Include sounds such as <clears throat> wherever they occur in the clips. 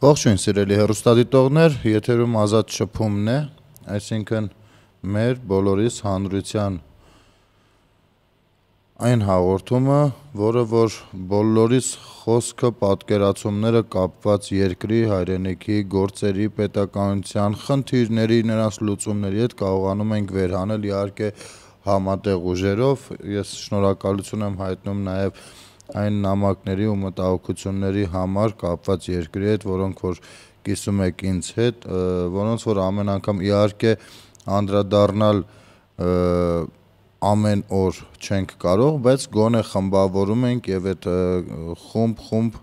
Ողջույն սիրելի հերուստադիտողներ, եթերում ազատ շփումն է, այսինքն մեր բոլորիս հանրության այն հաղորդումը, որը որ բոլորիս խոսքը, պատկերացումները կապված երկրի, հայրենիքի, գործերի, պետականության խնդիրների, նրանց լուծումների հետ կարողանում ենք վերանել իհարկե համատեղ ուժերով։ Ես շնորհակալություն եմ հայտնում նաև այն նամակների ու մտահոգությունների համար կապված երկրի հետ, որոնք որ կիսում եք ինձ հետ, որոնց որ ամեն անգամ իհարկե անդրադառնալ ամեն օր չենք կարող, բայց գոնե խմբավորում ենք եւ այդ խումբ-խումբ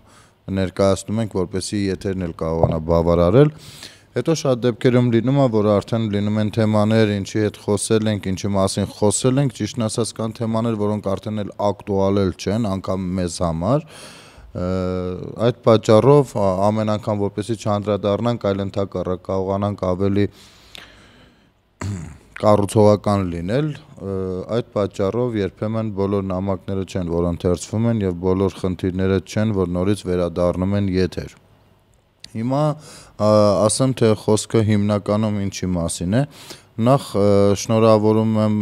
ներկայացնում ենք, որպեսզի եթերն էլ կարողանա բավարարել։ խումբ, խումբ, Հետո շատ դեպքերում լինում է, որ արդեն լինում են թեմաներ, ինչի հետ խոսել ենք, ինչի մասին խոսել ենք, ճիշտն ասած կան թեմաներ, որոնք արդեն էլ ակտուալ էլ չեն անգամ մեզ համար, այդ պատճառով ամեն անգամ որպեսի չանդրադառնանք այլ ընդհակառը կարողանանք ավելի <clears throat> կառուցողական լինել այդ պատճառով երբեմն բոլոր նամակները չեն որ ընթերցվում են եւ բոլոր խնդիրները չեն որ նորից վերադառնում են եթեր Հիմա ասեմ, թե խոսքը հիմնականում ինչի մասին է։ Նախ շնորհավորում եմ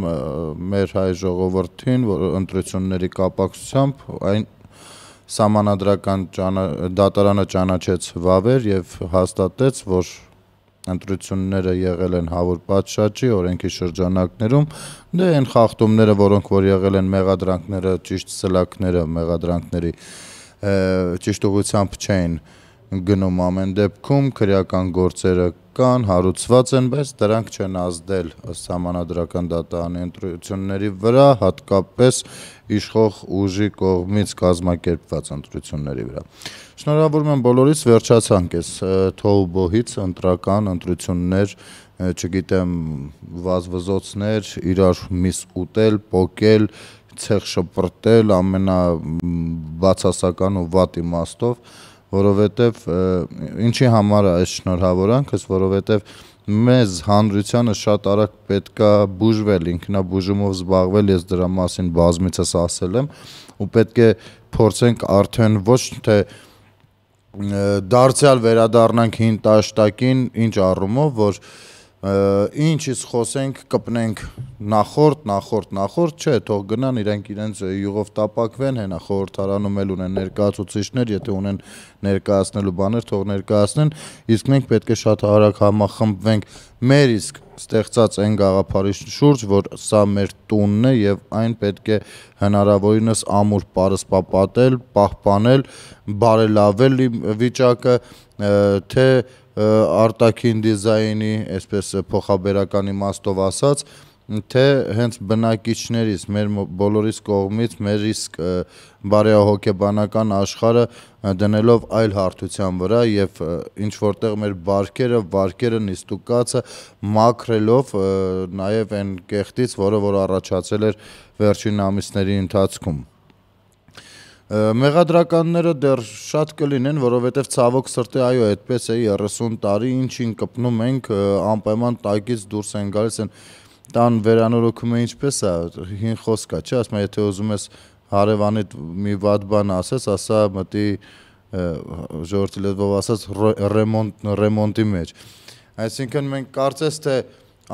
մեր հայ ժողովրդին, որ ընտրությունների կապակցությամբ այն համանadrական ճանա, դատարանը ճանաչեց վավեր եւ հաստատեց, որ ընտրությունները եղել են հավոր պատշաճի օրենքի շրջանակներում դե այն խախտումները որոնք որ եղել են մեղադրանքները ճիշտ սլակները մեղադրանքների ճիշտ ուղությամբ չէին գնում ամեն դեպքում քրեական գործերը կան, հարուցված են, բայց դրանք չեն ազդել համանadrական դատարանի ընտրությունների վրա, հատկապես իշխող ուժի կողմից կազմակերպված ընտրությունների վրա։ Շնորհավորում եմ բոլորից, վերջացանք էս թողբոհից ընտրական ընտրություններ, չգիտեմ, վազվզոցներ, իրար միս ուտել, փոկել, ցեղ շպրտել ամենա բացասական ու վատ իմաստով որովհետև ինչի համար է այս շնորհավորանքս, որովհետև մեզ հանրությանը շատ արագ պետքա բուժվել, ինքնաբուժումով զբաղվել, ես դրա մասին բազմիցս ասել եմ, ու պետք է փորձենք արդեն ոչ թե դարձյալ վերադառնանք հին տաշտակին, ինչ առումով, որ ինչից խոսենք, կպնենք նախորդ, նախորդ, նախորդ, չէ, թող գնան իրենք իրենց յուղով տապակվեն, հենա խորհրդարանում էլ ունեն ներկայացուցիչներ, եթե ունեն ներկայացնելու բաներ, թող ներկայացնեն, իսկ մենք պետք է շատ արագ համախմբվենք մեր իսկ ստեղծած այն գաղափարի շուրջ, որ սա մեր տունն է եւ այն պետք է հնարավորինս ամուր պարսպապատել, պահպանել, բարելավել վիճակը, թե արտաքին դիզայնի, այսպես փոխաբերական իմաստով ասած, թե հենց բնակիչներից, մեր բոլորիս կողմից, մեր իսկ բարեհոգեբանական աշխարը դնելով այլ հարթության վրա եւ ինչ որտեղ մեր բարքերը, վարկերը, նիստուկացը մաքրելով նաեւ այն կեղտից, որը որ առաջացել էր վերջին ամիսների ընթացքում։ Մեղադրականները դեռ շատ կլինեն, որովհետև ցավոք սրտի, այո, այդպես է 30 տարի ինչին կպնում ենք, անպայման տակից դուրս են գալիս են տան վերանորոգում է ինչպես է, հին խոսքա, չէ, ասում է, եթե ուզում ես հարևանիդ մի վատ բան ասես, ասա մտի ժողովրդի լեզվով ասած ռեմոնտ ռեմոնտի մեջ։ Այսինքն մենք կարծես թե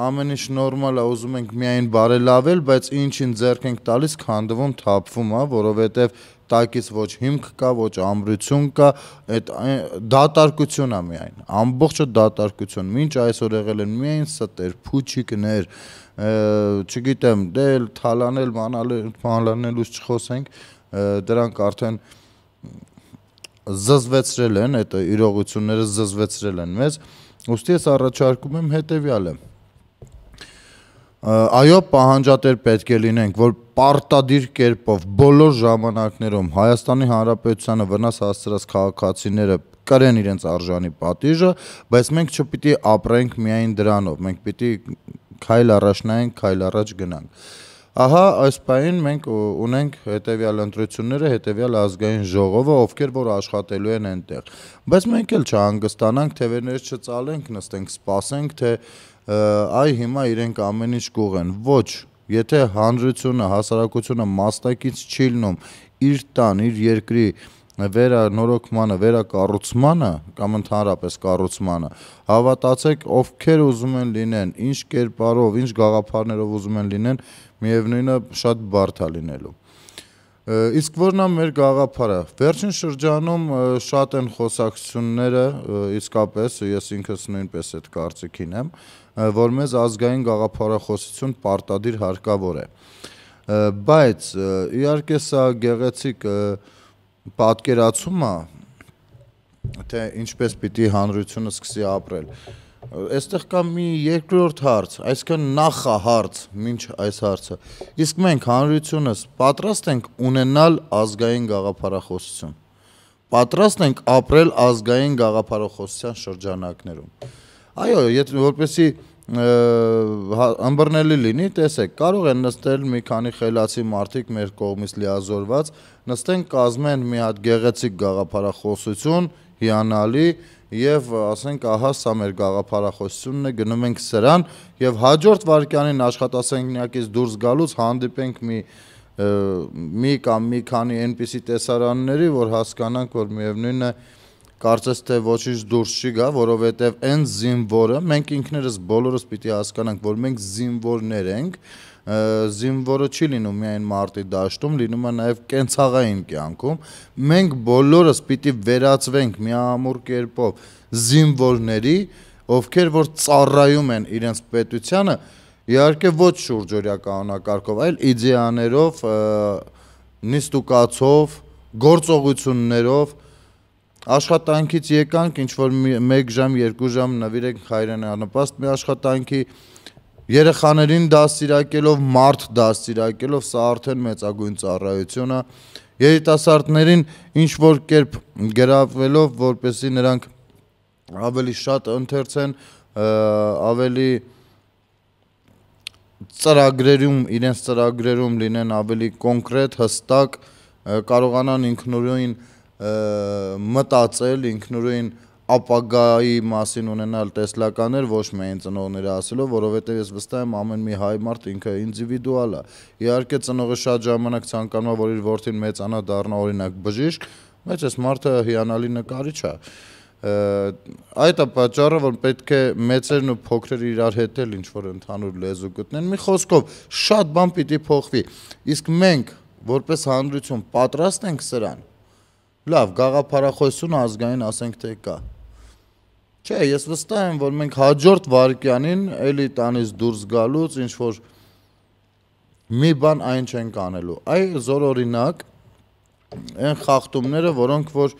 ամեն ինչ նորմալ է, ուզում ենք միայն բարելավել, բայց ինչին ձեռք ենք տալիս, քանդվում, թափվում, հա, որովհետև տակից ոչ հիմք կա, ոչ ամրություն կա, այդ դատարկություն է միայն։ Ամբողջը դատարկություն։ Մինչ այսօր եղել են միայն ստեր, փուչիկներ, չգիտեմ, դել, թալանել, մանալել, մանալնելուց չխոսենք, դրանք արդեն զզվեցրել են, այդ իրողությունները զզվեցրել են մեզ։ Ոստի ես առաջարկում եմ հետևյալը։ հետ այո պահանջատեր պետք է լինենք որ պարտադիր կերպով բոլոր ժամանակներում Հայաստանի Հանրապետությանը վնաս հասցրած քաղաքացիները կրեն իրենց արժանի պատիժը բայց մենք չպիտի ապրենք միայն դրանով մենք պիտի քայլ առաջ նայենք քայլ առաջ գնանք Ահա այս պայն մենք ունենք հետևյալ ընտրությունները, հետևյալ ազգային ժողովը, ովքեր որ աշխատելու են այնտեղ։ Բայց մենք էլ չհանգստանանք, թևերներ չծալենք, նստենք, սպասենք, թե այ հիմա իրենք ամեն ինչ կուղեն։ Ոչ, եթե հանրությունը, հասարակությունը մասնակից չի լինում իր տան, իր երկրի վերանորոգմանը, վերակառուցմանը կամ ընդհանրապես կառուցմանը, հավատացեք, ովքեր ուզում են լինեն, ինչ կերպարով, ինչ գաղափարներով ուզում են լինեն, միևնույնը շատ բարդ է լինելու։ Իսկ որն է մեր գաղափարը։ Վերջին շրջանում շատ են խոսակցությունները, իսկապես ես ինքս նույնպես այդ կարծիքին եմ, որ մեզ ազգային գաղափարախոսություն պարտադիր հարկավոր է։ Բայց իհարկե սա գեղեցիկ պատկերացում է, թե ինչպես պիտի հանրությունը սկսի ապրել։ Այստեղ կա մի երկրորդ հարց, այսքան նախա հարց, ինչ այս հարցը։ Իսկ մենք հանրությունս պատրաստ ենք ունենալ ազգային գաղափարախոսություն։ Պատրաստ ենք ապրել ազգային գաղափարախոսության շրջանակներում Այո, եթե որպեսի հա, ըմբռնելի լինի, տեսեք, կարող են նստել մի քանի խելացի մարդիկ մեր կողմից լիազորված, նստեն կազմեն մի հատ գեղեցիկ գաղափարախոսություն, հիանալի եւ ասենք ահա սա մեր գաղափարախոսությունն է գնում ենք սրան եւ հաջորդ վարքյանին աշխատասենյակից դուրս գալուց հանդիպենք մի մի կամ մի քանի այնպիսի տեսարանների, որ հասկանանք, որ միևնույնն է մի կարծես թե ոչինչ դուրս չի գա, որովհետև այն զինվորը մենք ինքներս բոլորս պիտի հասկանանք, որ մենք զինվորներ ենք, զինվորը չի լինում միայն մարտի դաշտում, լինում է նաև կենցաղային կյանքում։ Մենք բոլորս պիտի վերածվենք միամուր կերպով զինվորների, ովքեր որ ծառայում են իրենց պետությանը, իհարկե ոչ շուրջօրյա կանոնակարգով, այլ իդեաներով, նիստուկացով, գործողություններով, աշխատանքից եկանք, ինչ որ 1 ժամ, 2 ժամ նվիրենք հայրենանպաստ մի աշխատանքի երեխաներին դաստիարակելով, մարդ դաստիարակելով, սա արդեն մեծագույն ծառայություն է։ Երիտասարդներին ինչ որ կերպ գրավելով, որպեսզի նրանք ավելի շատ ընթերցեն, ավելի ծրագրերում, իրենց ծրագրերում լինեն ավելի կոնկրետ, հստակ, կարողանան ինքնուրույն ինք մտածել ինքնուրույն ապագայի մասին ունենալ տեսլականներ ոչ միայն ծնողները ասելով, որովհետև ես վստահ եմ ամեն մի հայ մարդ ինքը ինդիվիդուալ է։ Իհարկե ծնողը շատ ժամանակ ցանկանում է, որ իր որդին մեծանա դառնա օրինակ բժիշկ, բայց այս մարդը հիանալի նկարիչ է։ Այդ է պատճառը, որ պետք է մեծերն ու փոքրերը իրար հետ էլ ինչ որ ընդհանուր լեզու գտնեն։ Մի խոսքով, շատ բան պիտի փոխվի։ Իսկ մենք որպես հանրություն պատրաստ ենք սրան։ Լավ, գաղափարախոսությունը ազգային ասենք թե կա։ Չէ, ես վստահ եմ, որ մենք հաջորդ վարկյանին էլի տանից դուրս գալուց ինչ որ մի բան այն չենք անելու։ Այ զորօրինակ այն խախտումները, որոնք որ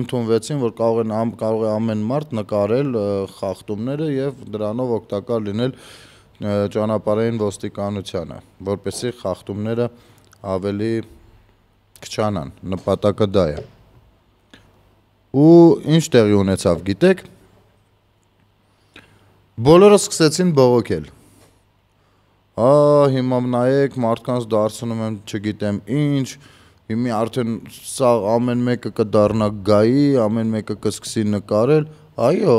ընդունվեցին, որ կարող են ամ, կարող է ամեն մարդ նկարել խախտումները եւ դրանով օգտակար լինել ճանապարհային ոստիկանությանը, որպեսզի խախտումները ավելի քչանան։ Նպատակը դա է ու ինչ տեղի ունեցավ, գիտեք, բոլորը սկսեցին բողոքել։ Ա, հիմա նայեք, մարդկանց դարձնում եմ, չգիտեմ ինչ, հիմի արդեն սա ամեն մեկը կդառնա գայի, ամեն մեկը կսկսի նկարել, այո։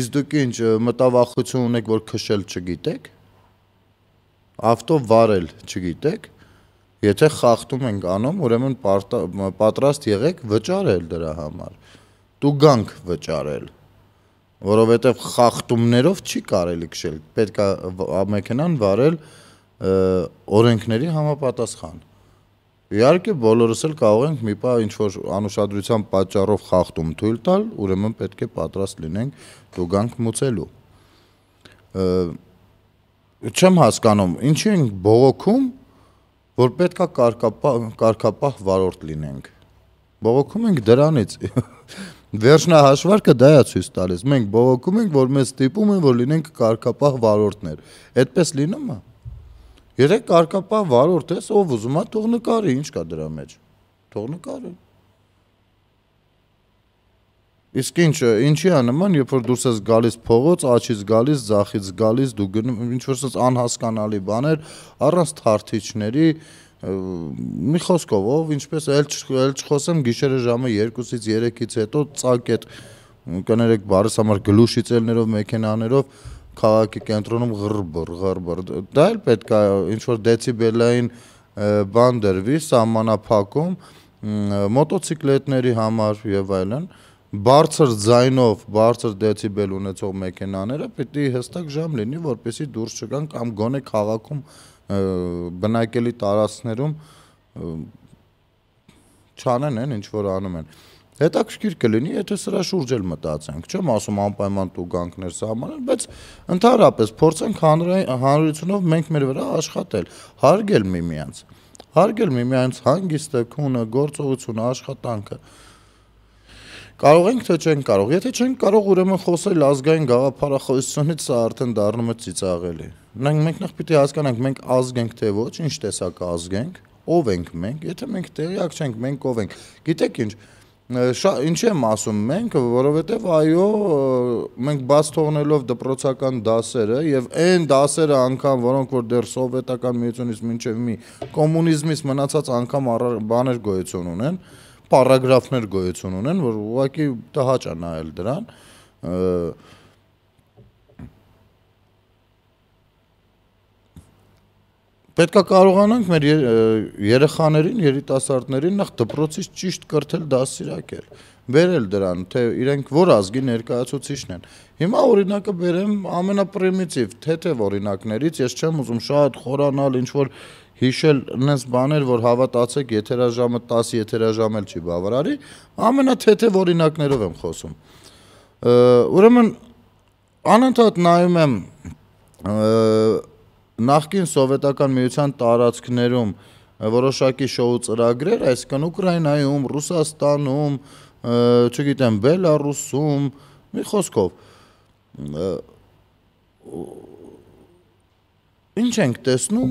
Իսկ դուք ինչ մտավախություն ունեք, որ քշել չգիտեք։ Ավտո վարել չգիտեք։ Եթե խախտում ենք անում, ուրեմն պատրաստ եղեք վճարել դրա համար։ Դու գանք վճարել, որովհետև խախտումներով չի կարելի քշել։ Պետք է մեքենան վարել օրենքների համապատասխան։ Իհարկե բոլորս էլ կարող ենք մի պահ ինչ որ անուշադրության պատճառով խախտում թույլ տալ, ուրեմն պետք է պատրաստ լինենք դուգանք մուծելու։ Չեմ հասկանում, ինչի ենք բողոքում, որ պետքա կարկապահ կարկապահ վարորդ լինենք։ Բողոքում ենք դրանից։ <laughs> Վերջնահաշվարկը դա է ցույց տալիս։ Մենք բողոքում ենք, որ մեզ տիպում են, որ լինենք կարկապահ վարորդներ։ Այդպես լինում է։ Եթե կարկապահ վարորդ ես, ով ուզում է թող նկարի, ինչ կա դրա մեջ։ Թող նկարի։ Իսկ ինչ, ինչի է նման, երբ որ դուրս ես գալիս փողոց, աչից գալիս, ձախից գալիս, դու գնում ինչ որ ասած անհասկանալի բաներ առանց թարթիչների մի խոսքով, ով ինչպես էլ էլ չխոսեմ գիշերը ժամը 2-ից 3-ից հետո ծակ այդ կներեք բարս համար գլուշից ելներով մեքենաներով քաղաքի կենտրոնում ղրբր ղրբր դա էլ պետք է ինչ որ դեցիբելային բան դրվի սահմանափակում մոտոցիկլետների համար եւ այլն բարձր ձայնով, բարձր դեցիբել ունեցող մեքենաները պետք է հստակ ժամ լինի, որպեսզի դուրս չգան կամ գոնե քաղաքում բնակելի տարածքներում չանեն են ինչ որ անում են։ Հետաքրքիր կլինի, եթե սրա շուրջ էլ մտածենք։ Չեմ ասում անպայման տուգանքներ սահմանել, բայց ընդհանրապես փորձենք հանրությունով մենք մեր վրա աշխատել, հարգել միմյանց։ Հարգել միմյանց հանգիստը, քունը, գործողությունը, աշխատանքը։ մի Կարող ենք թե չենք կարող։ Եթե չենք կարող, ուրեմն խոսել ազգային գաղափարախոսությունից, սա արդեն դառնում է ծիծաղելի։ Նրանք մենք նախ պիտի հասկանանք, մենք ազգ ենք թե ոչ, ինչ տեսակ ազգ ենք, ով ենք մենք, եթե մենք տեղյակ չենք, մենք ով ենք։ Գիտեք ինչ, ինչի եմ ասում մենք, որովհետև այո, մենք բաց թողնելով դպրոցական դասերը եւ այն դասերը անգամ, որոնք որ դեռ սովետական միությունից մինչեւ մի կոմունիզմից մնացած անգամ բաներ գոյություն ունեն, պարագրաֆներ գոյություն ունեն, որ ուղղակի տհաճ է նայել դրան։ Պետքա կարողանանք մեր երեխաներին, երիտասարդներին նախ դպրոցից ճիշտ կրթել դասիրակել, վերել դրան, թե իրենք որ ազգի ներկայացուցիչն են։ Հիմա օրինակը բերեմ ամենապրիմիտիվ, թեթև օրինակներից, ես չեմ ուզում շատ խորանալ ինչ որ հիշել նենց բաներ, որ հավատացեք, եթերաժամը 10 եթերաժամ էլ չի բավարարի, ամենաթեթև օրինակներով եմ խոսում։ Ուրեմն անընդհատ նայում եմ նախկին սովետական միության տարածքներում որոշակի շոու ծրագրեր, այսինքն Ուկրաինայում, Ռուսաստանում, չգիտեմ, Բելարուսում, մի խոսքով ինչ ենք տեսնում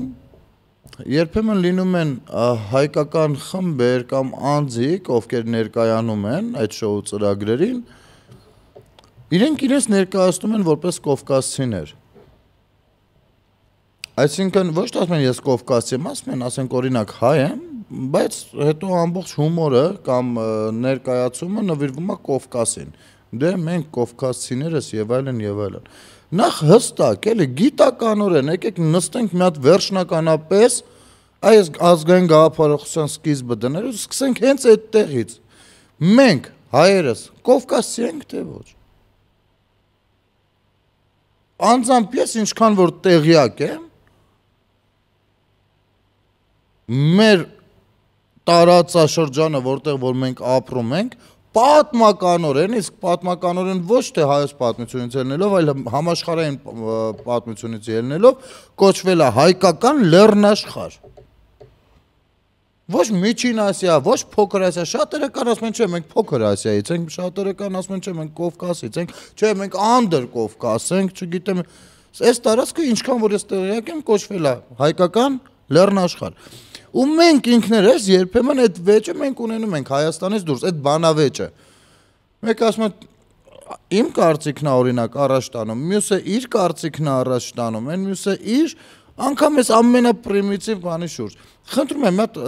Երբեմն լինում են հայկական խմբեր կամ անձիկ, ովքեր ներկայանում են այդ շոու ծրագրերին, իրենք իրենց ներկայացնում են որպես կովկասցիներ։ Այսինքն ոչ թե ասում են ես կովկասցի եմ, ասում են ասենք օրինակ հայ եմ, բայց հետո ամբողջ հումորը կամ ներկայացումը նվիրվում է կովկասին։ Դե մենք կովկասցիներս եւ այլն եւ այլն։ այլ նախ հստակ էլի գիտականորեն եկեք նստենք մի հատ վերջնականապես այս ազգային գաղափարախոսության սկիզբը դնել ու սկսենք հենց այդտեղից մենք հայերս կովկասցի ենք թե ոչ անձամբ ես ինչքան որ տեղյակ եմ մեր տարածաշրջանը, որտեղ որ մենք ապրում ենք, պատմականորեն, իսկ պատմականորեն ոչ թե հայոց պատմությունից ելնելով, այլ համաշխարհային պատմությունից ելնելով կոչվել է հայկական լեռնաշխարհ։ Ոչ Միջին Ասիա, ոչ Փոքր Ասիա, շատերը կան ասում են, չէ, մենք Փոքր Ասիայից ենք, շատերը կան ասում են, չէ, մենք Կովկասից ենք, չէ, մենք Անդր Կովկաս ենք, չգիտեմ։ Այս տարածքը ինչքան որ ես տեղյակ եմ, կոչվել է հայկական լեռնաշխարհ ու մենք ինքներս երբեմն այդ վեճը մենք ունենում ենք Հայաստանից դուրս, այդ բանավեճը։ Մեկ ասում է իմ կարծիքն է օրինակ առաջ տանում, մյուսը իր կարծիքն է առաջ տանում, այն մյուսը իր անկամ էս ամենապրիմիտիվ բանի շուրջ։ Խնդրում եմ, հատ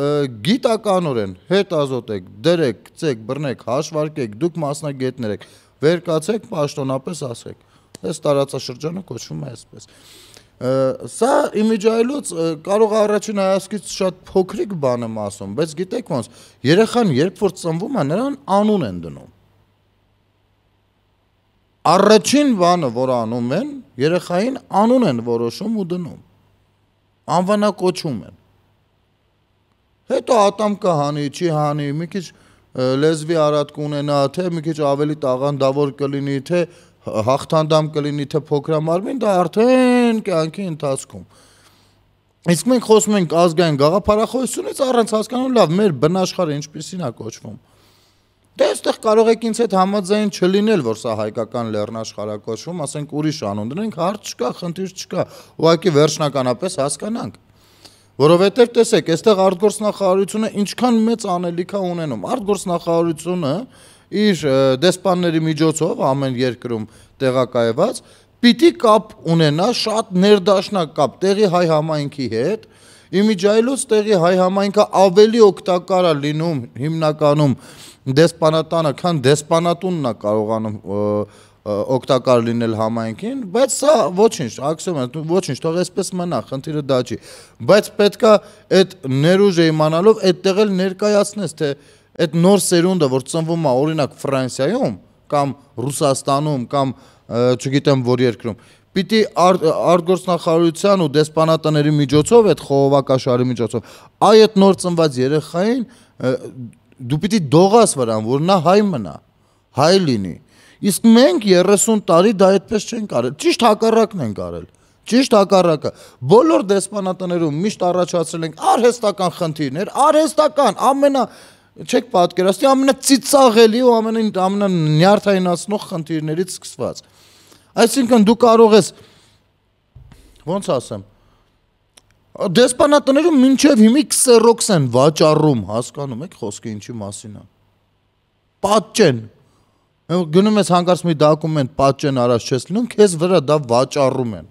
գիտականորեն հետ ազոտեք, դրեք, ցեք, բռնեք, հաշվարկեք, դուք մասնագետներ եք, վերկացեք, պաշտոնապես ասեք։ Այս տարածաշրջանը կոչվում է այսպես։ Սա իմիջայլոց կարող առաջին հայացքից շատ փոքրիկ բան եմ ասում, բայց գիտեք ոնց, երեխան երբ որ ծնվում է, նրան անուն են դնում։ Առաջին բանը, որ անում են, երեխային անուն են որոշում ու դնում։ Անվանակոչում են։ Հետո ատամ կհանի, չի հանի, մի քիչ լեզվի արատ կունենա, թե մի քիչ ավելի տաղանդավոր կլինի, թե հաղթանդամ կլինի թե փոքրամարմին, դա արդեն կյանքի ընթացքում։ Իսկ մենք խոսում ենք ազգային գաղափարախոսությունից առանց հասկանալու լավ մեր բնաշխարհը ինչպեսին է կոչվում։ Դե այստեղ կարող եք ինձ հետ համաձայն չլինել, որ սա հայկական լեռնաշխարհ է կոչվում, ասենք ուրիշ անուն դնենք, հարց չկա, խնդիր չկա։ Ուղղակի վերջնականապես հասկանանք։ Որովհետև տեսեք, այստեղ արտգործնախարարությունը ինչքան մեծ անելիք է ունենում։ Արտգործնախարարությունը իր դեսպանների միջոցով ամեն երկրում տեղակայված պիտի կապ ունենա շատ ներդաշնակ կապ տեղի հայ համայնքի հետ իմիջայլոց տեղի հայ համայնքը ավելի օգտակար է լինում հիմնականում դեսպանատանը, քան դեսպանատունն է կարողանում օգտակար լինել համայնքին, բայց սա ոչինչ, ակսիոմ է, ոչինչ, թող այսպես մնա, խնդիրը դա չի։ Բայց պետքա այդ ներուժը իմանալով այդտեղ էլ ներկայացնես, թե այդ նոր սերունդը, որ ծնվում է օրինակ Ֆրանսիայում կամ Ռուսաստանում կամ չգիտեմ որ երկրում, պիտի արտգործնախարարության ու դեսպանատների միջոցով այդ խողովակաշարի միջոցով այ այդ նոր ծնված երեխային դու պիտի դողաս վրան, որ նա հայ մնա, հայ լինի։ Իսկ մենք 30 տարի դա այդպես չենք արել։ Ճիշտ հակառակն ենք արել։ Ճիշտ հակառակը։ Բոլոր դեսպանատներում միշտ առաջացրել ենք արհեստական խնդիրներ, արհեստական ամենա չեք պատկերացնի ամենածիծաղելի ու ամենին ամենանյարդայնացնող խնդիրներից սկսված։ Այսինքն դու կարող ես ոնց ասեմ դեսպանատներում մինչև հիմի քսերոքս են վաճառում, հասկանում եք խոսքը ինչի մասին է։ Պատճեն գնում ես հանկարծ մի դոկումենտ պատճեն առաջ չես լինում, քեզ վրա դա վաճառում են։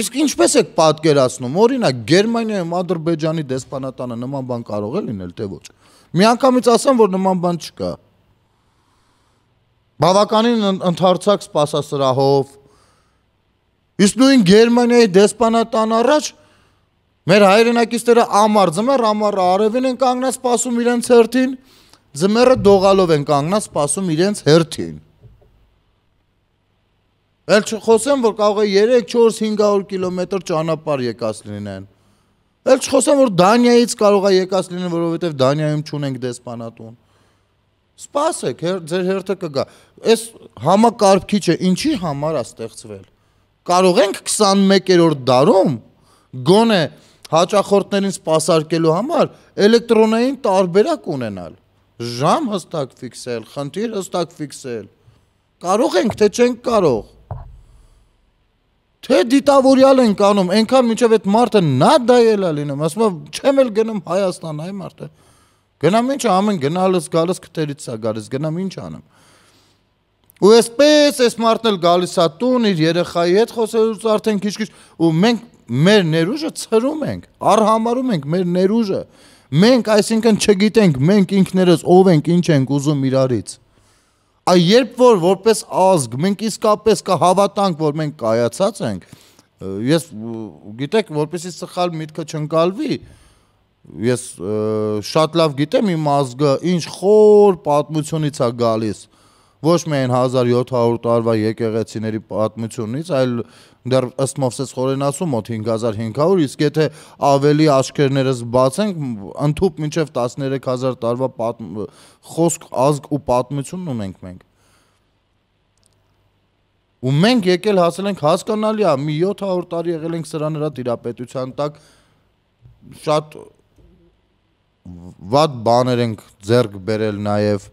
Իսկ ինչպես եք պատկերացնում, օրինակ Գերմանիայում Ադրբեջանի դեսպանատանը նման բան կարող է լինել, թե ոչ։ Միանգամից ասեմ, որ նման բան չկա։ Բավականին ընդհարցակ սпасասրահով։ Իսկ նույն Գերմանիայի դեսպանատան առաջ մեր հայրենակիցները ամառ ձմեռ ամառը արևին են կանգնած սпасում իրենց հերթին, ձմեռը դողալով են կանգնած սпасում իրենց հերթին։ Էլ չխոսեմ, որ կարող է 3-4-500 կիլոմետր ճանապարհ եկած լինեն։ Էլ չխոսեմ, որ Դանիայից կարող է եկած լինեն, որովհետև Դանիայում չունենք դեսպանատուն։ Սպասեք, հեր, ձեր հերթը կգա։ Այս համակարգիչը ինչի համար է ստեղծվել։ Կարող ենք 21-րդ դարում գոնե հաճախորդներին սպասարկելու համար էլեկտրոնային տարբերակ ունենալ։ Ժամ հստակ ֆիքսել, խնդիր հստակ ֆիքսել։ Կարող ենք, թե չենք կարող։ Թե դիտավորյալ են կանում, այնքան մինչև այդ մարդը նադայել է լինում, ասում է չեմ էլ գնում Հայաստան, այ մարդը։ Գնամ ինչ ամեն գնալս գալս քթերից է գալիս, գնամ ինչ անեմ։ Ու այսպես այս մարդն էլ գալիս է տուն իր երեխայի հետ խոսելուց արդեն քիչ-քիչ ու մենք մեր ներուժը ծրում ենք, արհամարում ենք մեր ներուժը։ Մենք այսինքն չգիտենք, մենք ինքներս ով ենք, ինչ ենք ուզում իրարից։ Ա երբ որ որպես ազգ մենք իսկապես կհավատանք, որ մենք կայացած ենք, ես գիտեք, որպեսի սխալ միտքը չընկալվի, ես շատ լավ գիտեմ իմ ազգը ինչ խոր պատմությունից է գալիս, ոչ միայն 1700 տարվա եկեղեցիների պատմությունից, այլ դեռ ըստ Մովսես Խորենասու մոտ 5500, իսկ եթե ավելի աչքերներս բացենք, ընդհանուր մինչև 13000 տարվա խոսք ազգ ու պատմությունն ունենք մենք։ Ու մենք եկել հասել ենք հասկանալի է, մի 700 տարի եղել ենք սրան հրա տիրապետության տակ շատ վատ բաներ ենք ձեռք բերել նաև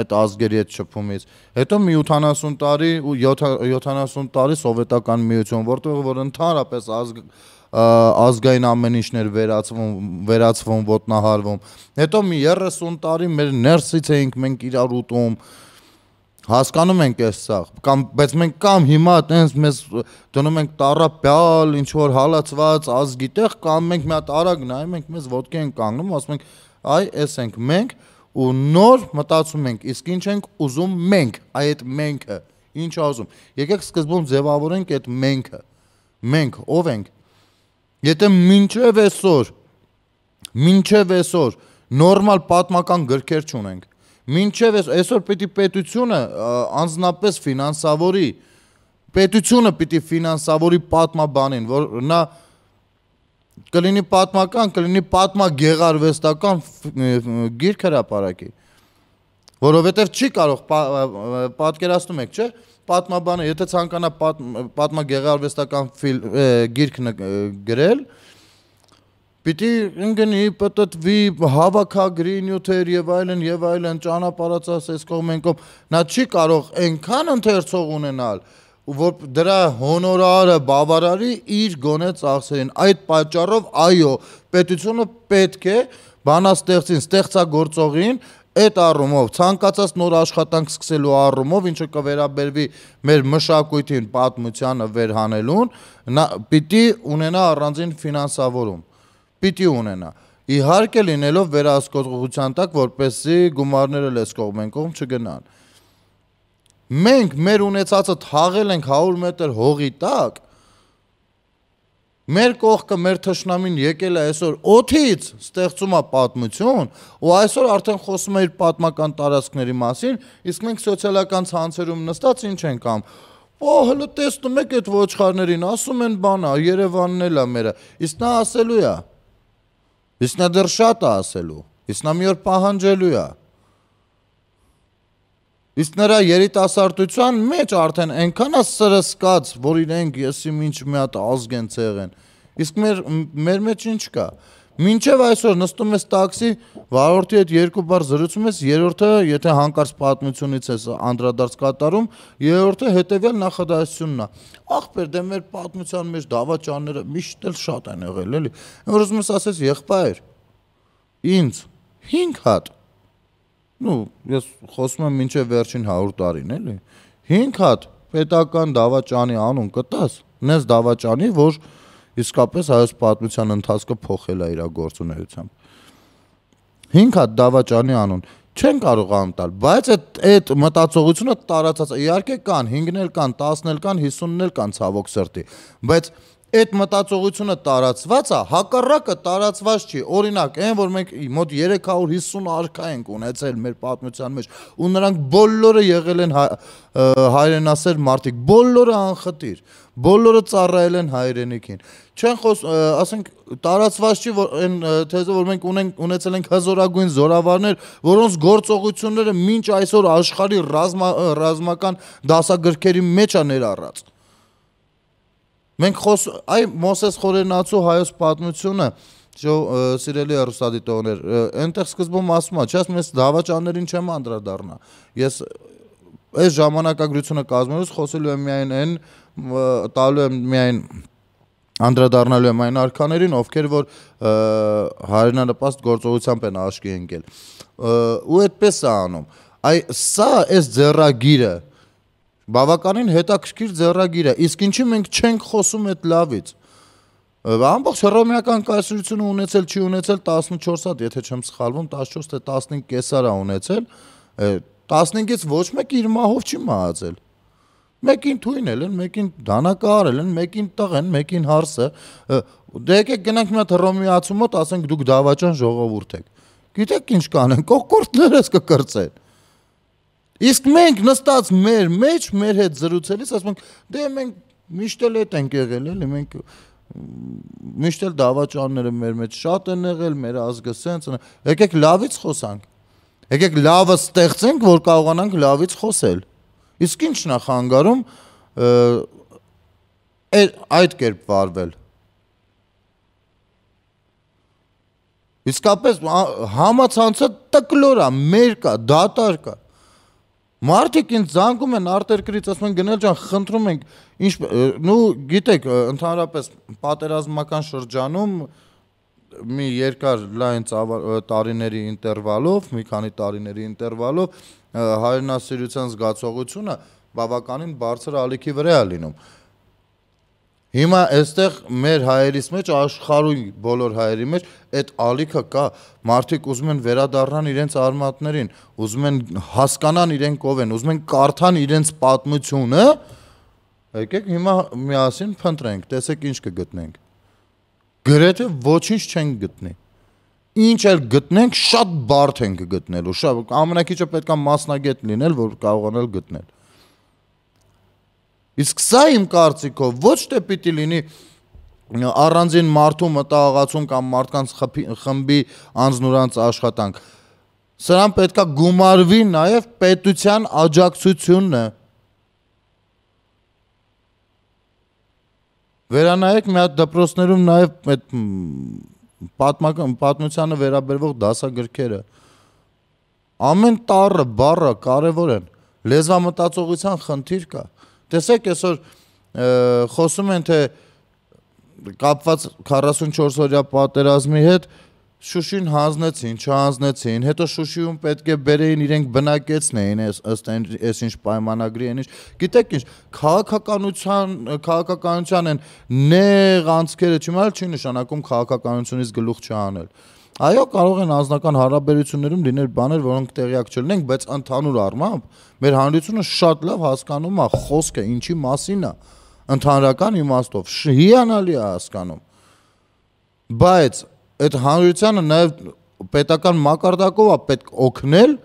այդ ազգերի հետ շփումից։ Հետո մի 70 տարի ու 70 տարի սովետական միություն, որտեղ որ ընդհանրապես ազգ ազգային ամեն ինչն էր վերածվում, վերածվում, ոտնահարվում։ Հետո մի 30 տարի մեր ներսից էինք մենք իրար ուտում, հասկանում ենք այս սա կամ բայց մենք կամ հիմա այտենց մեզ դնում ենք տարապյալ ինչ որ հալածված ազգի տեղ կամ մենք մի հատ արագ նայում ենք մեզ ոդկե են կանգնում ասում ենք այ էս ենք մենք, մենք ու նոր մտածում ենք, իսկ ինչ ենք ուզում մենք, այդ մենքը, ինչ ուզում։ Եկեք սկզբում ձևավորենք այդ մենքը։ Մենք ով ենք։ Եթե մինչև այսօր, մինչև այսօր նորմալ պատմական գրքեր չունենք, մինչև այսօր, այսօր պիտի պետությունը անznապես ֆինանսավորի, պետությունը պիտի ֆինանսավորի պատմաբանին, որ նա կլինի պատմական, կլինի պատմագեղարվեստական գիրք հրապարակի, որովհետև չի կարող պատկերացնում եք, չէ՞, պատմաբանը, եթե ցանկանա պատմագեղարվեստական ֆիլմ գիրք գրել, Պիտի ընկնի, պատտվի, հավաքագրի նյութեր եւ այլն եւ այլն ճանապարհած այս կողմ ենքով, նա չի կարող այնքան ընթերցող ունենալ, որ որ դրա հոնորարը բավարարի իր գոնե ծախսերին։ Այդ պատճառով այո, պետությունը պետք է բանաստեղծին, ստեղծագործողին այդ առումով ցանկացած նոր աշխատանք սկսելու առումով, ինչը կվերաբերվի մեր մշակույթին, պատմությանը վերհանելուն, նա պիտի ունենա առանձին ֆինանսավորում։ Պիտի ունենա։ Իհարկե լինելով վերահսկողության տակ, որպեսզի գումարները լես կողմեն կողմ չգնան։ կողմ մենք մեր ունեցածը թաղել ենք 100 մետր հողի տակ, մեր կողքը մեր թշնամին եկել է այսօր օթից ստեղծում է պատմություն ու այսօր արդեն խոսում է իր պատմական տարածքների մասին, իսկ մենք սոցիալական ցանցերում նստած ինչ ենք ամ Ո հələ տեսնում եք այդ ոչխարներին, ասում են բանա, Երևանն էլ է մերը։ Իսկ նա ասելու է։ Իսկ նա դեռ շատ է ասելու։ Իսկ նա մի օր պահանջելու է։ Իսկ նրա երիտասարդության մեջ արդեն այնքան է սրսկած, որ իրենք եսի ինչ մի հատ ազգ են ցեղեն։ Իսկ մեր մեր մեջ ինչ կա։ Մինչև այսօր նստում ես տաքսի, վարորդի հետ երկու բառ զրուցում ես, երրորդը, եթե հանկարծ պատմությունից ես անդրադարձ կատարում, երրորդը հետևյալ նախադասությունն է։ Ախպեր, դե մեր պատմության մեջ դավաճանները միշտ էլ շատ են եղել, էլի։ Որ ուզում ես ասես, եղբայր, ինձ 5 հատ Ну, ես խոսում եմ մինչև վերջին 100 տարին, էլի։ 5 հատ պետական դավաճանի անուն կտաս, նես դավաճանի, որ իսկապես հայոց պատմության ընթացքը փոխել է իր գործունեությամբ։ 5 հատ դավաճանի անուն չեն կարող անտալ, բայց այդ այդ մտածողությունը տարածած իհարկե կան, 5-ն էլ կան, 10-ն էլ կան, 50-ն էլ կան ցավոք սրտի, բայց այդ մտածողությունը տարածված է, հակառակը տարածված չի։ Օրինակ, այն որ մենք մոտ 350 արքա ենք ունեցել մեր պատմության մեջ, ու նրանք բոլորը եղել են հա- հայրենասեր մարդիկ, բոլորը անխտիր, բոլորը ծառայել են հայրենիքին։ Չեն խոս, ասենք տարածված չի որ այն թեզը որ մենք ունենք ունեցել ենք հզորագույն զորավարներ, որոնց գործողությունները ոչ այսօր աշխարհի ռազմական դասագրքերի մեջ է ներառած։ Մենք խոս այ Մոսես Խորենացու հայոց պատմությունը Շո սիրելի հերոստատիտողներ, այնտեղ սկզբում ասում է, չես մեզ դավաճաններին չեմ անդրադառնա։ Ես այս ժամանակագրությունը կազմելուց խոսելու եմ միայն այն տալու եմ միայն անդրադառնալու եմ այն արքաներին, ովքեր որ հայրենանպաստ գործողությամբ են աշկի ընկել։ Ու այդպես է անում։ Այ սա այս ձեռագիրը Բավականին հետաքրքիր ձեռագիր է։ Իսկ ինչի մենք չենք խոսում այդ լավից։ Ամբողջ հռոմեական կայսրությունը ունեցել չի ունեցել 14 հատ, եթե չեմ սխալվում, 14 թե 15 կեսարա ունեցել։ 15-ից ոչ մեկ իր մահով չի մահացել։ Մեկին թույն էլ են, մեկին դանակարել են, մեկին տղ են, մեկին հարսը։ Դե եկեք գնանք մի հատ հռոմեացու մոտ, ասենք դուք դավաճան ժողովուրդ եք։ Գիտեք ինչ կանեն, կողքորտներս կկրծեն։ Իսկ մենք նստած մեր մեջ, մեր հետ զրուցելիս ասում ենք, դե մենք միշտ էլ այդ ենք եղել, էլի մենք միշտ էլ դավաճանները մեր մեջ շատ են եղել, մեր ազգը սենց, եկեք լավից խոսանք։ Եկեք լավը ստեղծենք, որ կարողանանք լավից խոսել։ Իսկ ի՞նչն է խանգարում այդ կերպ վարվել։ Իսկապես համացանցը տկլոր է, մեր կա, դատար կա։ դա Մարդիկ ինձ զանգում են արտերկրից, ասում են գնել ջան, խնդրում ենք, ինչ նու գիտեք, ընդհանրապես պատերազմական շրջանում մի երկար լայն տարիների ինտերվալով, մի քանի տարիների ինտերվալով հայրենասիրության զգացողությունը բավականին բարձր ալիքի վրա է լինում։ Հիմա այստեղ մեր հայերից մեջ աշխարհում բոլոր հայերի մեջ այդ ալիքը կա, մարդիկ ուզում են վերադառնան իրենց արմատներին, ուզում են հասկանան իրենք ով են, ուզում են կարդան իրենց պատմությունը։ Եկեք հիմա միասին փնտրենք, տեսեք ինչ կգտնենք։ Գրեթե ոչինչ չենք գտնի ինչ էլ գտնենք, շատ բարդ ենք գտնելու։ Շատ ամենակիչը պետքա մասնագետ լինել, որ կարողանալ գտնել։ Իսկ սա իմ կարծիքով ոչ թե պիտի լինի առանձին մարդու մտահղացում կամ մարդկանց խմբի անznուրանց աշխատանք։ Սրան պետքա գումարվի նաև պետության աջակցությունը։ Վերանայեք մի հատ դպրոցներում նաև այդ պատմական պատմությանը վերաբերվող դասագրքերը։ Ամեն տառը, բառը կարևոր են։ Լեզվամտածողության խնդիր կա։ Ա, Տեսեք, այսօր խոսում են թե կապված 44 օրյա պատերազմի հետ Շուշին հանձնեցին, չհանձնեցին, հետո Շուշիում պետք է բերեին իրենք բնակեցնեին ըստ այսինչ պայմանագրի, այնինչ։ Գիտեք ինչ, քաղաքականության քաղաքականության են նեղ անցքերը չմալ չի նշանակում քաղաքականությունից գլուխ չհանել։ չա Այո, կարող են անձնական հարաբերություններում լինել բաներ, որոնք տեղյակ չլինենք, բայց ընդհանուր առմամբ մեր հանրությունը շատ լավ հասկանում է խոսքը ինչի մասին է, ընդհանրական իմաստով հիանալի է հասկանում։ Բայց այդ հանրությանը նաև պետական մակարդակով է պետք օգնել,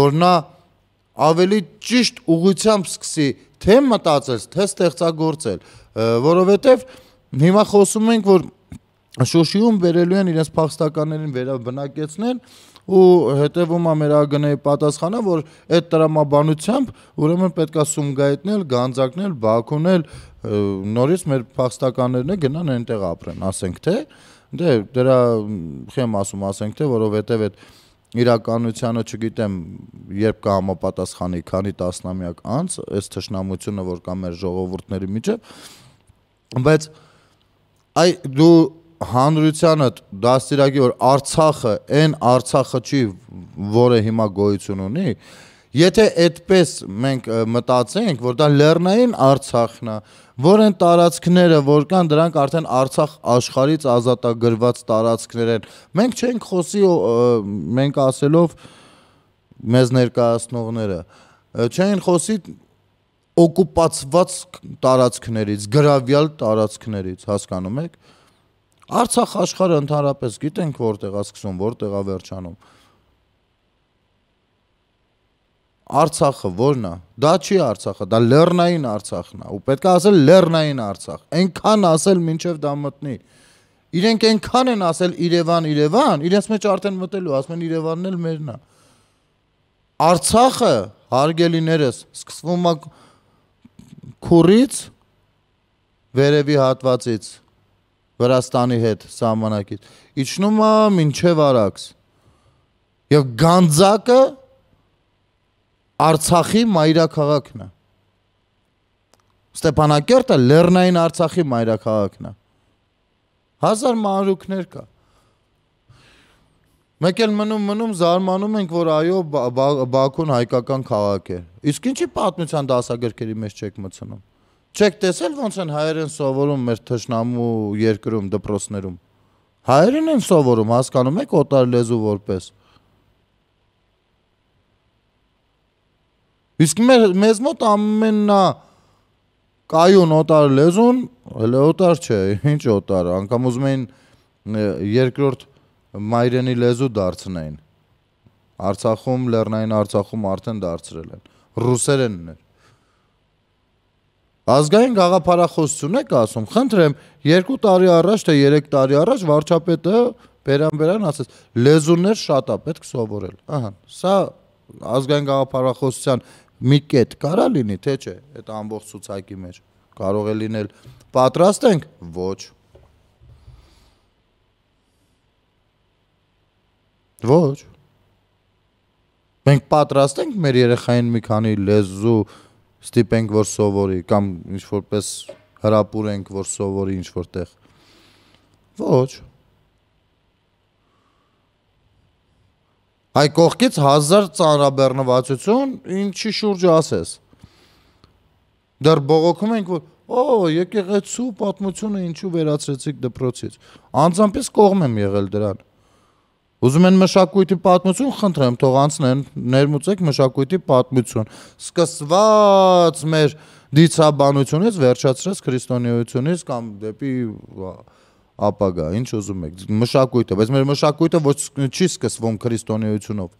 որ նա ավելի ճիշտ ուղությամբ սկսի թե մտածել, թե ստեղծագործել, որովհետև հիմա խոսում ենք, որ Շուշիում վերելու են իրենց փախստականներին վերաբնակեցնել ու հետևում է մեր ԱԳՆ-ի պատասխանը, որ այդ տրամաբանությամբ ուրեմն պետքա Սումգայիթնել, Գանձակնել, Բաքունել նորից մեր փախստականներն է գնան այնտեղ ապրեն, ասենք թե դե դրա խեմ ասում ասենք թե որովհետև այդ իրականությունը չգիտեմ երբ կհամապատասխանի քանի տասնամյակ անց այս թշնամությունը որ կա մեր ժողովուրդների միջը բայց այ դու հանրությանը դաստիարակի որ Արցախը այն Արցախը չի, որը հիմա գոյություն ունի, եթե այդպես մենք մտածենք, որ դա լեռնային Արցախն է, որ այն տարածքները, որ կան, դրանք արդեն Արցախ աշխարից ազատագրված տարածքներ են, մենք չենք խոսի մենք ասելով մեզ ներկայացնողները, չեն խոսի օկուպացված տարածքներից, գրավյալ տարածքներից, հասկանում եք։ Արցախ աշխարհը ընդհանրապես գիտենք որտեղ է սկսում, որտեղ է վերջանում։ Արցախը ո՞րն է։ Դա չի Արցախը, դա Լեռնային Արցախն է։ Ու պետք է ասել Լեռնային Արցախ։ Էնքան ասել, ինչև դա մտնի։ Իրենք էնքան են ասել Իրևան, Իրևան, իրենց մեջ արդեն մտելու, ասում են Իրևանն էլ մերն է։ Արցախը, հարգելիներս, սկսվում է քուրից, վերևի հատվածից Վրաստանի հետ սահմանակից։ Իջնում է մինչև Արաքս։ Եվ Գանձակը Արցախի մայրաքաղաքն է։ Ստեփանակերտը Լեռնային Արցախի մայրաքաղաքն է։ Հազար մանրուքներ կա։ Մեկ էլ մնում մնում զարմանում ենք, որ այո, Բաքուն հայկական քաղաք է։ Իսկ ինչի պատմության դասագրքերի մեջ չեք մտցնում։ Չեք տեսել ոնց են հայերեն սովորում մեր թշնամու երկրում դպրոցներում։ Հայերեն են սովորում, հասկանում եք օտար լեզու որպես։ Իսկ մեր մեզ մոտ ամենա կայուն օտար լեզուն, հələ օտար չէ, ինչ օտար, անգամ ուզում էին երկրորդ մայրենի լեզու դարձնային։ Արցախում, Լեռնային Արցախում արդեն դարձրել են։ Ռուսերենն էր։ Ազգային գաղափարախոսություն եք ասում, խնդրեմ, 2 տարի առաջ թե 3 տարի առաջ վարչապետը Բերան-Բերան ասաց, լեզուներ շատ է պետք սովորել։ Ահա, սա ազգային գաղափարախոսության մի կետ կարա լինի, թե չէ, այդ ամբողջ ցուցակի մեջ կարող է լինել։ Պատրաստ ենք։ Ոչ։ Ոչ։ Մենք պատրաստ ենք մեր երեխային մի քանի լեզու ստիպենք, որ սովորի կամ ինչ որպես հրապուրենք, որ սովորի ինչ որտեղ։ Ոչ։ Այ կողքից 1000 ծանրաբեռնվածություն, ինչի շուրջը ասես։ Դեռ բողոքում ենք, որ օ, եկեղեցու պատմությունը ինչու վերացրեցիք դպրոցից։ Անձամբ ես կողմ եմ եղել դրան։ Ուզում են մշակույթի պատմություն, խնդրեմ, թող անցնեն, ներմուծեք մշակույթի պատմություն։ Սկսված մեր դիցաբանությունից վերջացրած քրիստոնեությունից կամ դեպի ապագա, ինչ ուզում եք, մշակույթը, բայց մեր մշակույթը ոչ չի սկսվում քրիստոնեությունով։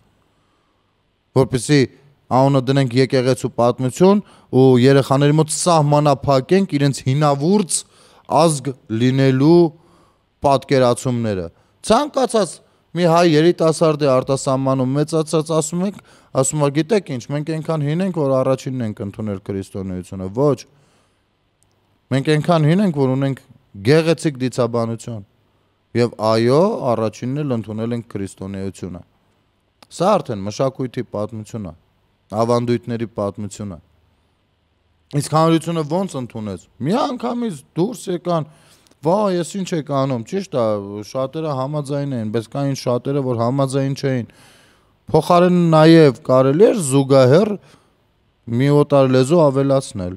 Որպեսզի անունը դնենք եկեղեցու պատմություն ու երեխաների մոտ սահմանափակենք իրենց հինավուրց ազգ լինելու պատկերացումները։ Ցանկացած մի հայ երիտասարդ է արտասահմանում մեծացած ասում եք, ասում է գիտեք ինչ, մենք այնքան հին ենք, որ առաջինն ենք ընդունել քրիստոնեությունը։ Ոչ։ Մենք այնքան հին ենք, որ ունենք գեղեցիկ դիցաբանություն։ Եվ այո, առաջինն էլ ընդունել ենք քրիստոնեությունը։ Սա արդեն մշակույթի պատմությունն է, ավանդույթների պատմությունն է։ Իսկ հանրությունը ո՞նց ընդունեց։ Մի անգամից դուրս եկան, եկան վա, ես ինչ եք անում, ճիշտ է, շատերը համաձայն են, բայց կային շատերը, որ համաձայն չէին։ Փոխարեն նաև կարելի էր զուգահեռ մի օտար լեզու ավելացնել։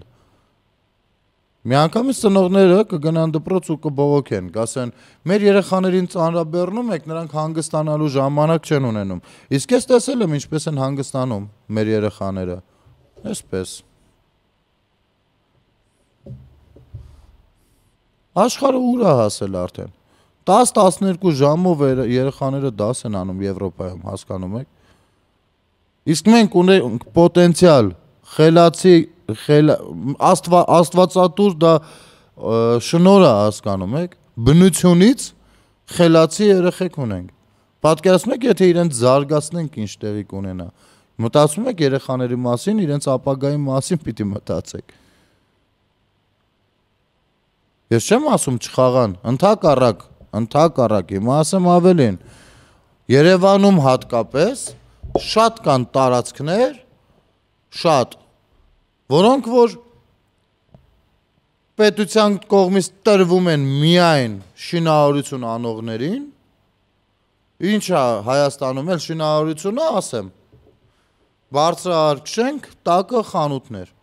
Միանգամից ծնողները կգնան դպրոց ու կբողոքեն, կասեն, մեր երեխաներին ծանրաբեռնում եք, նրանք հանգստանալու ժամանակ չեն ունենում։ Իսկ ես տեսել եմ ինչպես են հանգստանում մեր երեխաները։ Այսպես։ Աշխարհը ուր է հասել արդեն։ 10-12 ժամով երեխաները դաս են անում Եվրոպայում, հասկանում եք։ Իսկ մենք ունենք պոտենցիալ խելացի խել աստվա աստվածատուր դա շնորհը հասկանում եք բնությունից խելացի երեխեք ունենք պատկերացնում եք եթե իրենց զարգացնենք ինչ տեղի կունենա մտածում եք երեխաների մասին իրենց ապագայի մասին պիտի մտածեք Ես չեմ ասում չխաղան, ընդհակառակ, ընդհակառակ, հիմա ասեմ ավելին։ Երևանում հատկապես շատ կան տարածքներ, շատ, որոնք որ պետության կողմից տրվում են միայն շինարարություն անողներին, ինչա Հայաստանում էլ շինարարությունը ասեմ, բարձրարգ շենք, տակը խանութներ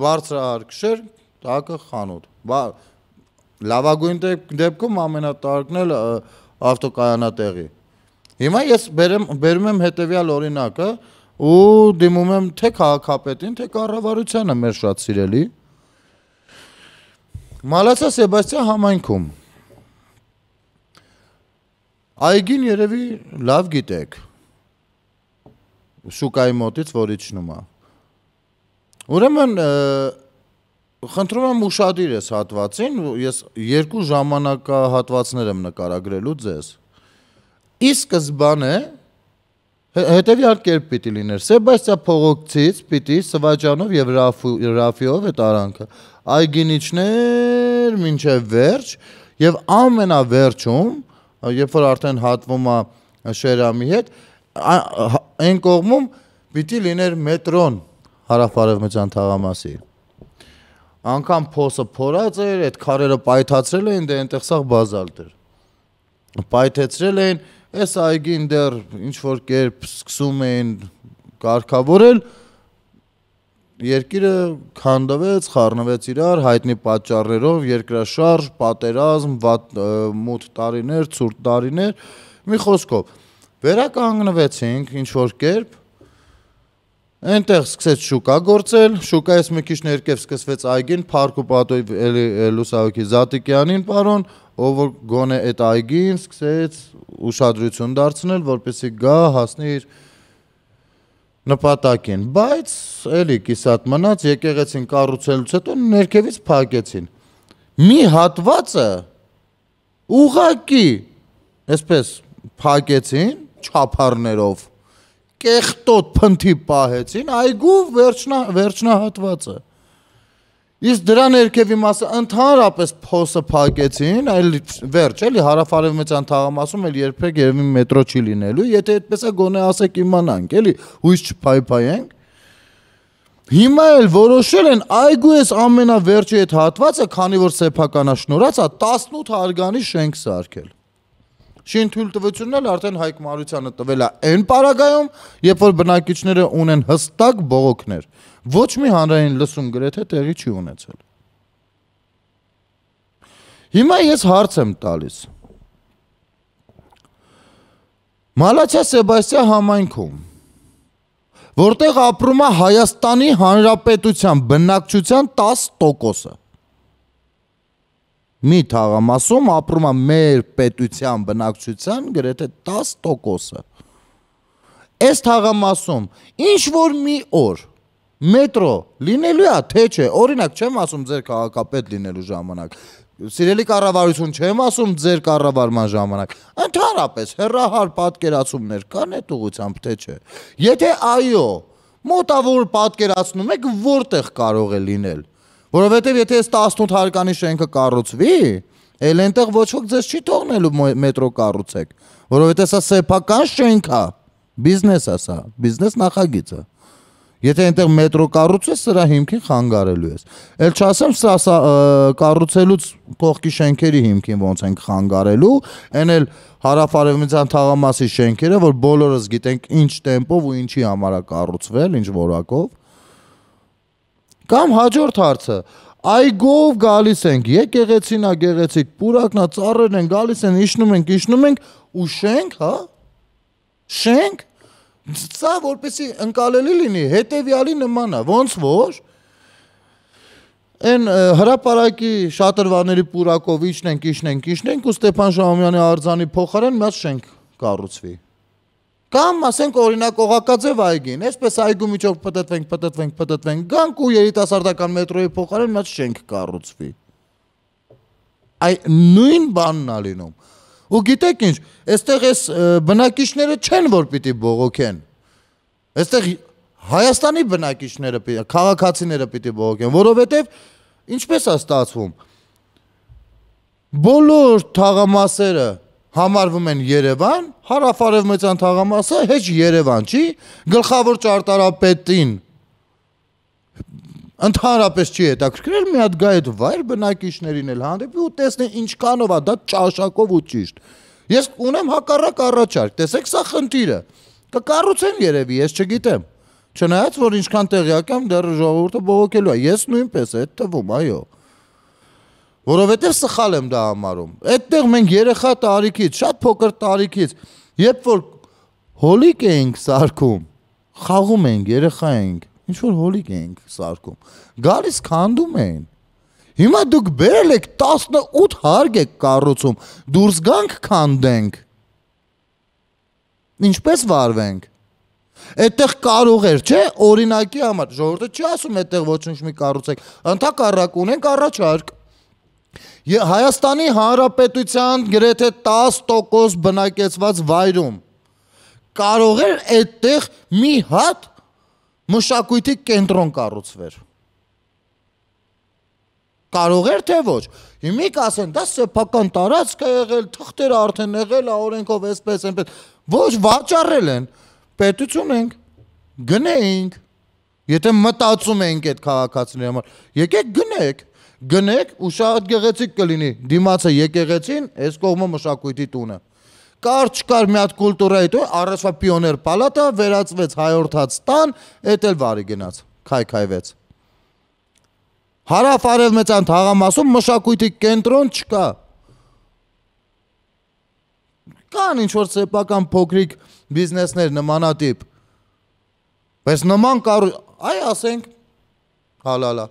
բարձրահարկ շերտ, տակը խանութ։ Բա լավագույն դեպքում ամենատարկն էլ ավտոկայանատեղի։ Հիմա ես բերեմ բերում եմ հետեւյալ օրինակը ու դիմում եմ թե քաղաքապետին, թե կառավարությանը մեր շատ սիրելի։ Մալացա Սեբաստիա համայնքում Այգին երևի լավ գիտեք։ Շուկայի մոտից որ իջնում է։ Ուրեմն խնդրում եմ ուշադիր ես հատվածին, ես երկու ժամանակահատվածներ եմ նկարագրելու ձեզ։ Ի սկզբանե հետևյալ կերպ պիտի լիներ։ Սեբաստիա փողոցից պիտի Սվաճանով եւ Ռաֆիով այդ արանքը այգինիչներ մինչև վերջ եւ ամենավերջում, երբ որ արդեն հատվում է շերամի հետ, այն կողմում պիտի լիներ մետրոն հարավ-արևմտյան թաղամասի։ Անկամ փոսը փորած էր, այդ քարերը պայթացրել էին, դե այնտեղ սաղ բազալտ էր։ Պայթեցրել էին, այս այգին դեռ ինչ որ կերպ սկսում էին կարգավորել, Երկիրը քանդվեց, խառնվեց իրար հայտնի պատճառներով՝ երկրաշարժ, պատերազմ, վատ մութ տարիներ, ցուրտ տարիներ, մի խոսքով։ Վերականգնվեցինք ինչ որ կերպ Այնտեղ սկսեց շուկա գործել, շուկայից մի քիչ ներքև սկսվեց այգին, Փարք ու Պատոյի էլի Լուսավիկի Զատիկյանին պարոն, ով որ գոնե այդ այգին սկսեց ուշադրություն դարձնել, որպեսզի գա հասնի իր նպատակին, բայց էլի կիսատ մնաց, եկեղեցին կառուցելուց հետո ներքևից փակեցին։ Մի հատվածը ուղակի այսպես փակեցին չափարներով կեղտոտ փնթի պահեցին, այգու վերջնա վերջնահատվածը։ Իսկ դրա ներքևի մասը ընդհանրապես փոսը փակեցին, այլ վերջ, էլի հարավարևմտյան թաղամասում էլ երբեք երևի մետրո չի լինելու, եթե այդպես է գոնե ասեք իմանանք, էլի հույս չփայփայենք։ Հիմա էլ որոշել են այգու էս ամենավերջի այդ հատվածը, քանի որ սեփականաշնորհած է 18 հարգանի շենք սարքել։ Շին թույլտվությունն էլ արդեն Հայկ Մարությանը տվել է այն պարագայում, երբ որ բնակիչները ունեն հստակ բողոքներ։ Ոչ մի հանրային լսում գրեթե տեղի չի ունեցել։ Հիմա ես հարց եմ տալիս։ Մալաչյա Սեբաստիա համայնքում որտեղ ապրում է Հայաստանի Հանրապետության բնակչության 10%-ը մի թաղամասում ապրում է մեր պետության բնակչության գրեթե 10%-ը։ Այս թաղամասում ինչ որ մի օր մետրո լինելու է, թե չէ, օրինակ չեմ ասում ձեր քաղաքապետ լինելու ժամանակ, սիրելի կառավարություն չեմ ասում ձեր կառավարման ժամանակ ընդհանրապես հերահար պատկերացումներ կան այդ ուղությամբ թե չէ եթե այո մոտավոր պատկերացնում եք որտեղ կարող է լինել Որովհետև եթե այս 18 հարկանի շենքը կառուցվի, այլ այնտեղ ոչ ոք ձեզ չի թողնելու մետրո կառուցեք, որովհետև սա սեփական շենք է, բիզնես է սա, բիզնես նախագիծ է։ Եթե այնտեղ մետրո կառուցես, սրա հիմքին խանգարելու ես։ Էլ չասեմ սա, սա կառուցելուց կողքի շենքերի հիմքին ոնց ենք խանգարելու, այն էլ հարավարևմտյան թաղամասի շենքերը, որ բոլորս գիտենք ինչ տեմպով ու ինչի համար է կառուցվել, ինչ որակով Կամ հաջորդ հարցը. այգով գալիս ենք, եկեղեցին է գեղեցիկ, պուրակնա ծառերն են գալիս են, իշնում ենք, իշնում ենք ու շենք, հա? Շենք ծա որպեսի ընկալելի լինի, հետեւյալի նման է, ոնց որ Են հրաապարակի շատրվաների պուրակով իջնենք, իջնենք, իջնենք ու Ստեփան Շահումյանի արձանի փոխարեն մի հատ շենք կառուցվի։ Կամ ասենք օրինակ Օղակաձև այգին, այսպես այգու միջով պտտվենք, պտտվենք, պտտվենք, գանք ու երիտասարդական մետրոյի փոխարեն մեծ շենք կառուցվի։ Այ նույն բանն է լինում։ Ու գիտեք ինչ, այստեղ էս բնակիչները չեն որ պիտի բողոքեն։ Այստեղ Հայաստանի բնակիչները, քաղաքացիները պիտի բողոքեն, որովհետև ինչպես է ստացվում։ Բոլոր թաղամասերը համարվում են Երևան, հարավարևմտյան թաղամասը հեչ Երևան չի, գլխավոր ճարտարապետին ընդհանրապես չի հետաքրքրել մի հատ գա այդ վայր բնակիչներին էլ հանդեպի ու տեսնի ինչքանով է դա ճաշակով ու ճիշտ։ Ես ունեմ հակառակ առաջարկ, տեսեք սա խնդիրը։ Կկառուցեն երևի, ես չգիտեմ։ Չնայած որ ինչքան տեղյակ եմ, դեռ ժողովուրդը բողոքելու է։ Ես նույնպես այդ թվում, այո։ Ա որովհետև սխալ եմ դա համարում։ Այդտեղ մենք երեխա տարիքից, շատ փոքր տարիքից, երբ որ հոլիկ էինք սարկում, խաղում էինք, երեխա էինք, ինչ որ հոլիկ էինք սարկում, գալիս քանդում էին։ Հիմա դուք բերել եք 18 հարգ եք կառուցում, դուրս գանք քանդենք։ Ինչպես վարվենք։ Այդտեղ կարող էր, չէ՞, օրինակի համար, ժողովուրդը չի ասում այդտեղ ոչինչ մի կառուցեք։ Անթակ առակ ունենք առաջարկ։ Հայաստանի Հանրապետության գրեթե 10% բնակեցված վայրում կարող էր այդտեղ մի հատ մշակույթի կենտրոն կառուցվեր։ Կարող էր թե ոչ։ Հիմիկ ասեն, դա սեփական տարածք է եղել, թղթերը արդեն եղել է օրենքով այսպես, այնպես։ Ոչ վաճառել են, պետություն ենք, գնեինք։ Եթե մտածում ենք այդ քաղաքացիների համար, եկեք գնենք գնեք ու շատ գեղեցիկ կլինի։ Դիմացը եկեղեցին, այս կողմը մշակույթի տունը։ Կար չկար մի հատ կուլտուրայի տուն, առասվա պիոներ պալատը վերածվեց հայորդած տան, էդ էլ վարի գնաց, քայքայվեց։ Հարավ արևմտյան թաղամասում մշակույթի կենտրոն չկա։ Կան ինչ որ սեփական փոքրիկ բիզնեսներ նմանատիպ։ Բայց նման կար, այ ասենք, հալալա։ հա,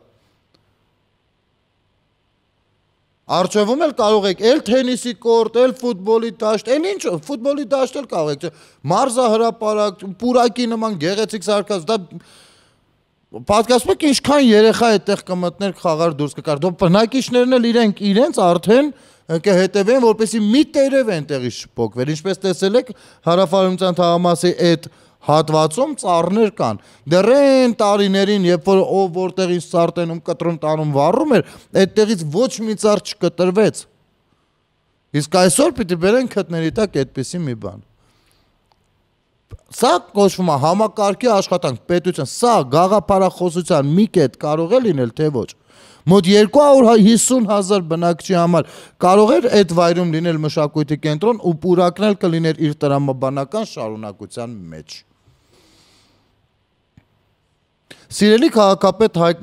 Արջևում էլ կարող եք էլ թենիսի կորտ, էլ ֆուտբոլի դաշտ, էլ ինչ, ֆուտբոլի դաշտ էլ կարող եք։ Մարզա հրապարակ, պուրակի նման գեղեցիկ սարկած, դա պատկասում եք ինչքան երեխա այդտեղ կմտներ խաղար դուրս կկար։ Դո բնակիչներն էլ իրենք իրենց արդեն կհետևեն, որպեսի մի տերև այնտեղից շփոքվեն։ Ինչպես տեսել եք հարավարումցան թաղամասի այդ հատվածում ծառներ կան։ Դեռ այն տարիներին, երբ որ ով որտեղի սարտենում կտրում տանում վառում էր, այդտեղից ոչ մի ծառ չկտրվեց։ Իսկ այսօր պիտի բերեն քթների տակ այդպիսի մի բան։ Սա կոչվում է համակարգի աշխատանք, պետության, սա գաղափարախոսության մի կետ կարող է լինել, թե ոչ։ Մոտ 250.000 բնակչի համար կարող էր այդ վայրում լինել մշակույթի կենտրոն ու պուրակնել կլիներ իր տրամաբանական շարունակության մեջ։ Սիրելի քաղաքապետ Հայկ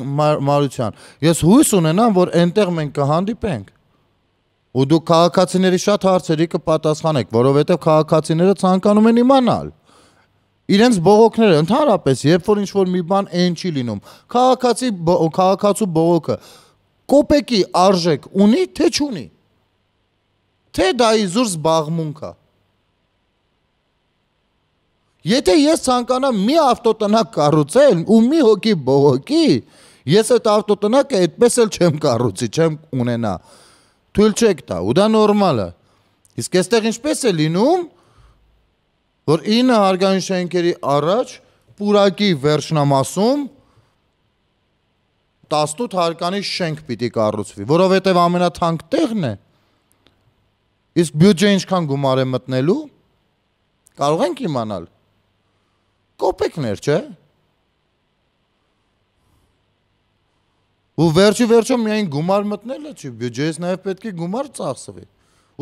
Մարության, ես հույս ունենամ, որ այնտեղ մենք կհանդիպենք։ Ու դուք քաղաքացիների շատ հարցերի կպատասխանեք, որովհետև քաղաքացիները ցանկանում են իմանալ իրենց բողոքները ընդհանրապես երբ որ ինչ որ մի բան այն չի լինում քաղաքացի քաղաքացու բողոքը կոպեկի արժեք ունի թե չունի թե դա իզուր զբաղմունք է Եթե ես ցանկանամ մի ավտոտնակ կառուցել ու մի հոգի բողոքի, ես այդ ավտոտնակը այդպես էլ չեմ կառուցի, չեմ ունենա։ Թույլ չեք տա, ու դա նորմալ է։ Իսկ այստեղ ինչպես է լինում, որ 9 հարգային շենքերի առաջ պուրակի վերջնամասում 18 հարկանի շենք պիտի կառուցվի, որովհետև ամենաթանկ տեղն է։ Իսկ բյուջե ինչքան գումար է մտնելու, կարող ենք իմանալ կոպեկներ, չէ՞։ Ու վերջի վերջո միայն գումար մտնելը չի, բյուջեից նաև պետք է գումար ծախսվի։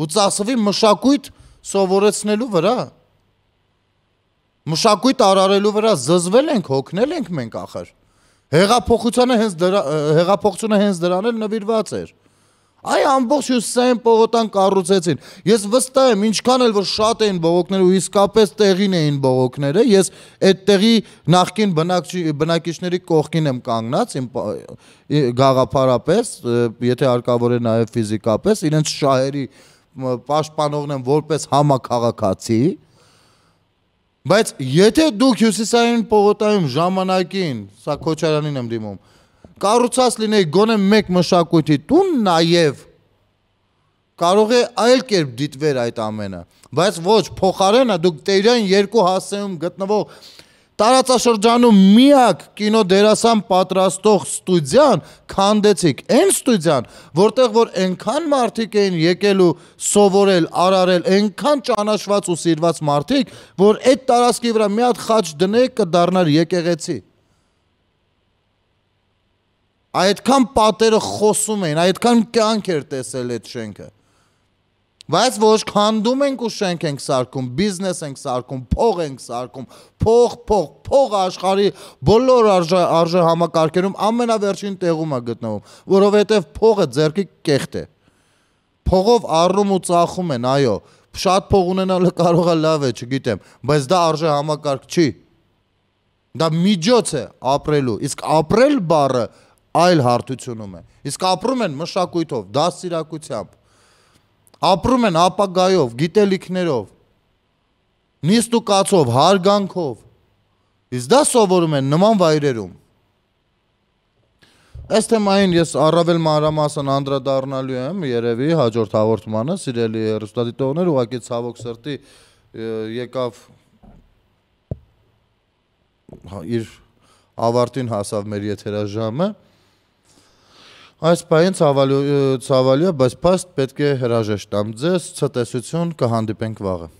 Ու ծախսվի մշակույթ սովորեցնելու վրա։ Մշակույթ արարելու վրա զզվել ենք, հոգնել ենք մենք ախր։ Հեղափոխությունը հենց դրա հեղափոխությունը հենց դրան էլ նվիրված էր։ դր, Այ ամբողջ հյուսիսային պողոտան կառուցեցին։ Ես վստահ եմ, ինչքան էլ որ շատ էին բողոքները ու իսկապես տեղին էին բողոքները, ես այդտեղի նախկին բնակիչների կողքին եմ կանգնած, իմ գաղափարապես, եթե հարկավոր է նաև ֆիզիկապես, իրենց շահերի պաշտպանողն եմ որպես համակարգացի։ Բայց եթե դուք հյուսիսային պողոտայում ժամանակին, սա Քոչարյանին եմ դիմում, կառուցած լինեի գոնե մեկ մշակույթի տուն, նաև կարող է այլ կերպ դիտվեր այդ ամենը, բայց ոչ փոխարենը դուք Տերյան երկու հասցեում գտնվող տարածաշրջանում միակ կինո դերասան պատրաստող ստուդիան քանդեցիք, այն ստուդիան, որտեղ որ այնքան մարդիկ էին եկել ու սովորել, արարել, այնքան ճանաչված ու սիրված մարդիկ, որ այդ տարածքի վրա մի հատ խաչ դնեիք կդառնար եկեղեցի։ Այդքան պատերը խոսում էին, այդքան կյանք էր տեսել այդ շենքը։ Բայց ոչ քանդում ենք ու շենք ենք սարկում, բիզնես ենք սարկում, փող ենք սարկում, փող, փող, փող աշխարի բոլոր արժե արժե համակարգերում ամենավերջին տեղում է գտնվում, որովհետև փողը ձերքի կեղտ է։ Փողով առնում ու ծախում են, այո, շատ փող ունենալը կարող է լավ է, չգիտեմ, բայց դա արժե համակարգ չի։ Դա միջոց է ապրելու։ Իսկ ապրել բառը այլ հարթությունում է։ Իսկ ապրում են մշակույթով, դասիրակությամբ։ Ապրում են ապագայով, գիտելիքներով, նիստուկացով, հարգանքով։ Իսկ դա սովորում են նման վայրերում։ Այս թեմային ես առավել մանրամասն անդրադառնալու եմ երևի հաջորդ հաղորդմանը, սիրելի հեռուստադիտողներ, ուղղակի ցավոք սրտի եկավ իր ավարտին հասավ մեր եթերաժամը։ Այս պայն ցավալի ցավալի է, բայց փաստ պետք է հրաժեշտ տամ ձեզ, ցտեսություն կհանդիպենք վաղը։